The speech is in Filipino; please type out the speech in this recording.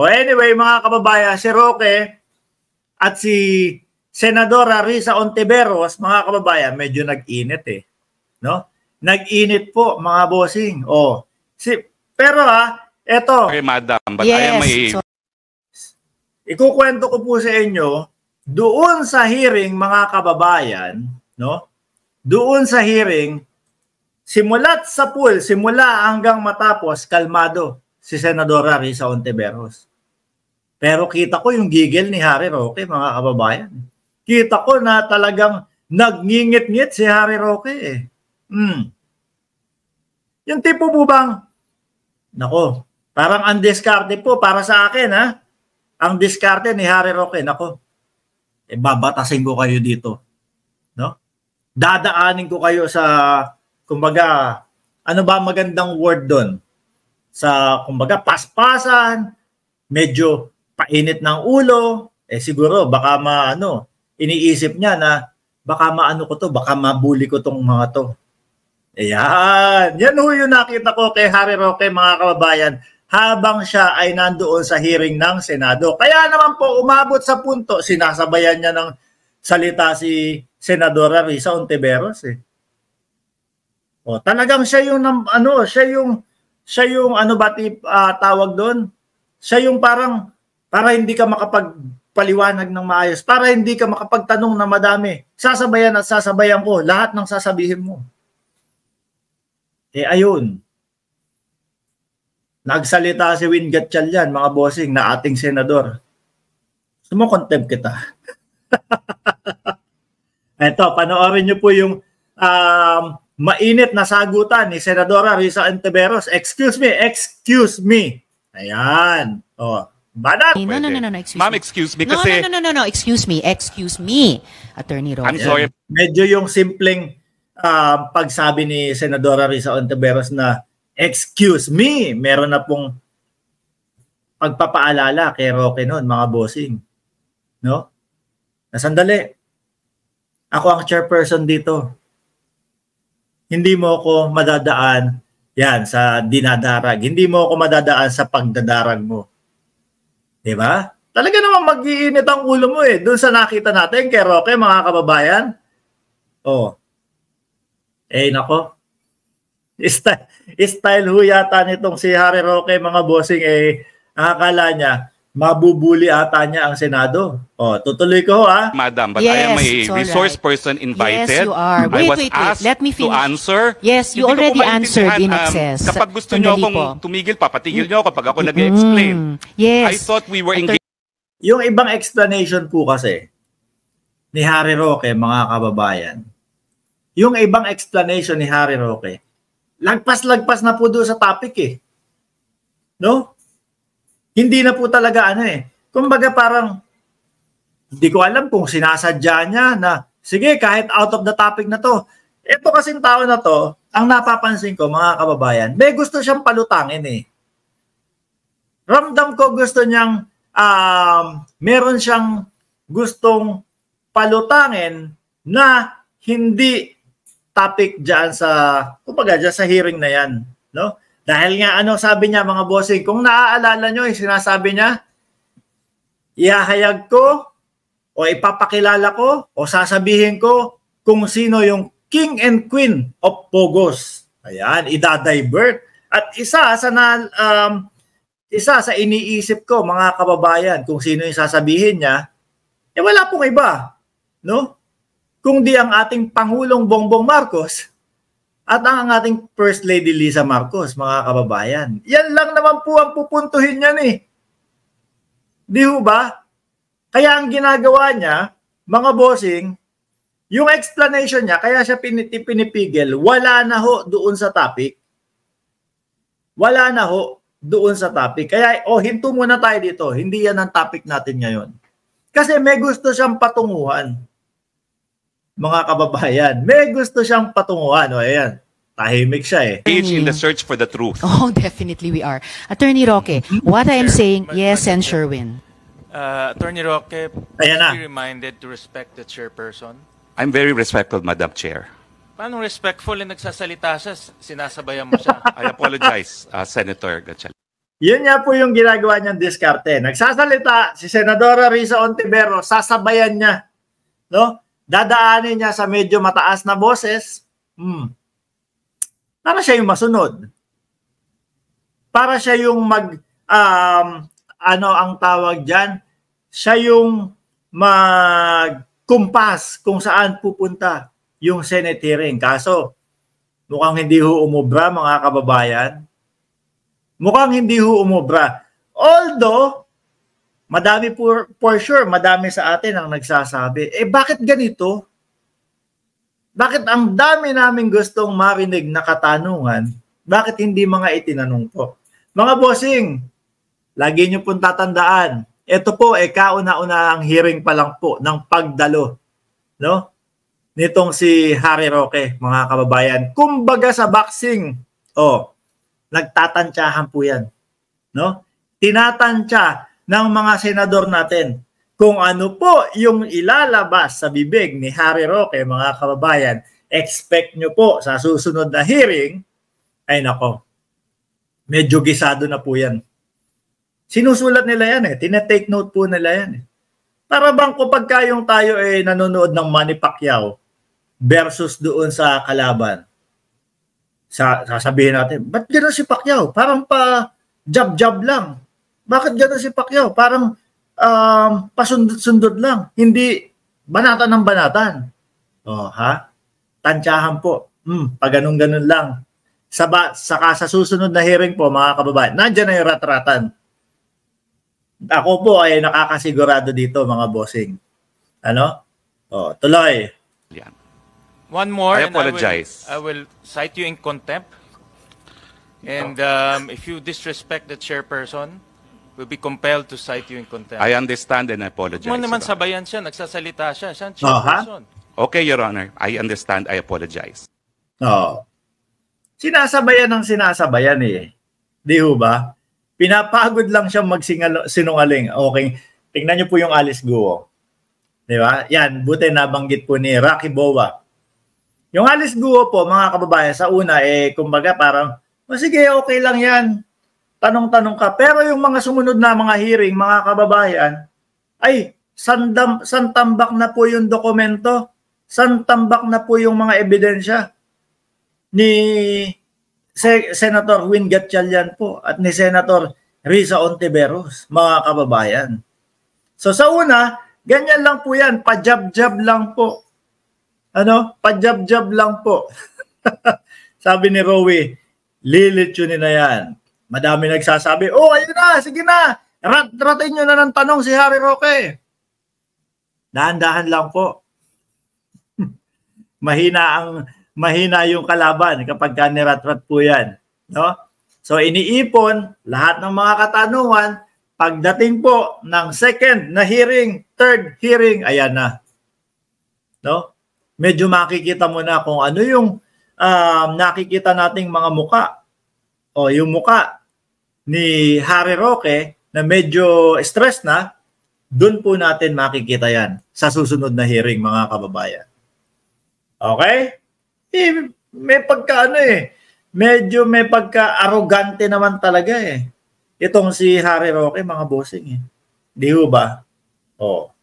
O anyway, mga kababayan, si Roque at si Senadora Risa Ontiveros, mga kababayan, medyo nag-init eh. No? Nag-init po, mga bossing. O, si, pero ah, eto. Okay, madam, but yes. I am may... So Ikukwento ko po sa inyo, doon sa hearing, mga kababayan, no? doon sa hearing, simulat sa pool, simula hanggang matapos, kalmado si Senadora Risa Ontiveros. Pero kita ko yung gigil ni Harry Roque, mga kababayan. Kita ko na talagang nagngingit-ngit si Harry Roque eh. Mm. Yung tipo po bang, nako, parang ang diskarte po para sa akin ha, ang discarte ni Harry Roque, nako, eh babatasin ko kayo dito. No? Dadaanin ko kayo sa, kumbaga, ano ba magandang word doon? Sa, kumbaga, paspasan, medyo painit ng ulo, eh siguro baka maano, iniisip niya na baka maano ko to, baka mabuli ko tong mga to. Ayan, yan ho yung nakita ko kay Harry Roque mga kababayan habang siya ay nandoon sa hearing ng Senado. Kaya naman po umabot sa punto, sinasabayan niya ng salita si Senadora Risa Ontiveros eh. O, talagang siya yung ano, siya yung siya yung ano ba tip, uh, ah, tawag doon? Siya yung parang para hindi ka makapagpaliwanag ng maayos, para hindi ka makapagtanong na madami. Sasabayan at sasabayan ko lahat ng sasabihin mo. Eh ayun, nagsalita si Win Gatchalian, mga bossing, na ating senador. Sumukontempt kita. Ito, panoorin niyo po yung um, mainit na sagutan ni Senadora Risa Anteveros. Excuse me, excuse me. Ayan. Oh, Banat! No, no, no, no, no, excuse Ma'am, me. excuse me kasi... No, no, no, no, no, excuse me, excuse me, Attorney Roque. I'm sorry. Medyo yung simpleng uh, pagsabi ni Senadora Risa Ontiveros na excuse me, meron na pong pagpapaalala kay Roque noon, mga bossing. No? Na sandali, ako ang chairperson dito. Hindi mo ako madadaan yan sa dinadarag. Hindi mo ako madadaan sa pagdadarag mo 'Di ba? Talaga naman mag-iinit ang ulo mo eh. Doon sa nakita natin kay Roque, mga kababayan. Oh. Eh nako. Style, style ho yata nitong si Harry Roque, mga bossing eh. Akala niya, mabubuli ata niya ang Senado. Oh, tutuloy ko ha. Ah. Madam, but yes, I am a resource right. person invited. Yes, you are. Wait, I was wait, wait. asked Let me finish. to answer. Yes, you Hindi already answered in um, excess. Um, kapag gusto niyo akong tumigil, papatigil niyo kapag ako mm. nag-explain. yes. I thought we were engaged. Yung ibang explanation po kasi ni Harry Roque, mga kababayan, yung ibang explanation ni Harry Roque, lagpas-lagpas na po doon sa topic eh. No? Hindi na po talaga ano eh. Kumbaga parang hindi ko alam kung sinasadya niya na sige kahit out of the topic na to. Ito kasing tao na to, ang napapansin ko mga kababayan, may gusto siyang palutangin eh. Ramdam ko gusto niyang um, meron siyang gustong palutangin na hindi topic diyan sa kumbaga diyan sa hearing na yan, no? Dahil nga ano sabi niya mga bossing, kung naaalala nyo, eh, sinasabi niya, ihahayag ko o ipapakilala ko o sasabihin ko kung sino yung king and queen of Pogos. Ayan, idadivert. At isa sa na, um, isa sa iniisip ko mga kababayan kung sino yung sasabihin niya, eh wala pong iba, no? Kung di ang ating Pangulong Bongbong Marcos, at ang ating First Lady Lisa Marcos, mga kababayan. Yan lang naman po ang pupuntuhin niya ni. Eh. Di ho ba? Kaya ang ginagawa niya, mga bossing, yung explanation niya, kaya siya piniti, pinipigil, wala na ho doon sa topic. Wala na ho doon sa topic. Kaya, oh, hinto muna tayo dito. Hindi yan ang topic natin ngayon. Kasi may gusto siyang patunguhan mga kababayan, may gusto siyang patunguhan. O, ayan, tahimik siya eh. Engage in the hmm. search for the truth. Oh, definitely we are. Attorney Roque, what I am saying, yes and Sherwin. Uh, Attorney Roque, please Ayan be reminded to respect the chairperson. I'm very respectful, Madam Chair. Paano respectful na nagsasalita siya, sinasabayan mo siya? I apologize, uh, Senator Gatchal. Yun nga po yung ginagawa niyang diskarte. Nagsasalita si Senadora Risa Ontivero, sasabayan niya. No? dadaanin niya sa medyo mataas na boses, hmm, para siya yung masunod. Para siya yung mag, um, ano ang tawag dyan, siya yung magkumpas kung saan pupunta yung Senate hearing. Kaso, mukhang hindi ho umubra mga kababayan. Mukhang hindi ho umubra. Although, Madami for, for sure, madami sa atin ang nagsasabi, eh bakit ganito? Bakit ang dami namin gustong marinig na katanungan, bakit hindi mga itinanong po? Mga bossing, lagi niyo pong tatandaan, ito po eh kauna-una ang hearing pa lang po ng pagdalo, no? Nitong si Harry Roque, mga kababayan. Kumbaga sa boxing, oh, nagtatantsahan po 'yan, no? Tinatantsa ng mga senador natin kung ano po yung ilalabas sa bibig ni Harry Roque, mga kababayan, expect nyo po sa susunod na hearing, ay nako, medyo gisado na po yan. Sinusulat nila yan eh, tinetake note po nila yan eh. Para bang kapag kayong tayo ay eh, nanonood ng Manny Pacquiao versus doon sa kalaban, sa sasabihin natin, ba't gano'n si Pacquiao? Parang pa jab-jab lang bakit gano'n si Pacquiao? Parang um, pasundot-sundot lang. Hindi banatan ng banatan. O, oh, ha? Tansyahan po. Hmm, pag ganun-ganun lang. Sa ba, sa susunod na hearing po, mga kababayan, nandiyan na yung ratratan. Ako po ay nakakasigurado dito, mga bossing. Ano? O, oh, tuloy. Yan. One more. I apologize. I will, I will cite you in contempt. And um, if you disrespect the chairperson, will be compelled to cite you in contempt. I understand and I apologize. Mo naman sabayan siya, nagsasalita siya. Siya ang chairperson. Uh-huh. Okay, Your Honor. I understand. I apologize. No. Sinasabayan ng sinasabayan eh. Di ho ba? Pinapagod lang siya magsinungaling. Okay. Tingnan niyo po yung Alice Guo. Di ba? Yan, buti nabanggit po ni Rocky Boa. Yung Alice Guo po, mga kababayan, sa una, eh, kumbaga parang, o oh, sige, okay lang yan tanong-tanong ka. Pero yung mga sumunod na mga hearing, mga kababayan, ay, sandam, santambak na po yung dokumento, santambak na po yung mga ebidensya ni Se- Senator Win Gatchalian po at ni Senator Risa Ontiveros, mga kababayan. So sa una, ganyan lang po yan, pajab-jab lang po. Ano? Pajab-jab lang po. Sabi ni Rowie, lilitsyo na yan. Madami nagsasabi, oh, ayun na, sige na. Rat ratin nyo na ng tanong si Harry Roque. Dahan-dahan lang po. mahina ang mahina yung kalaban kapag ka nirat-rat po yan. No? So iniipon lahat ng mga katanungan pagdating po ng second na hearing, third hearing, ayan na. No? Medyo makikita mo na kung ano yung um, nakikita nating mga muka o yung muka ni Harry Roque na medyo stress na, doon po natin makikita yan sa susunod na hearing mga kababayan. Okay? Eh, may pagka ano eh, medyo may pagka arogante naman talaga eh. Itong si Harry Roque mga bossing eh. Di ba? Oh.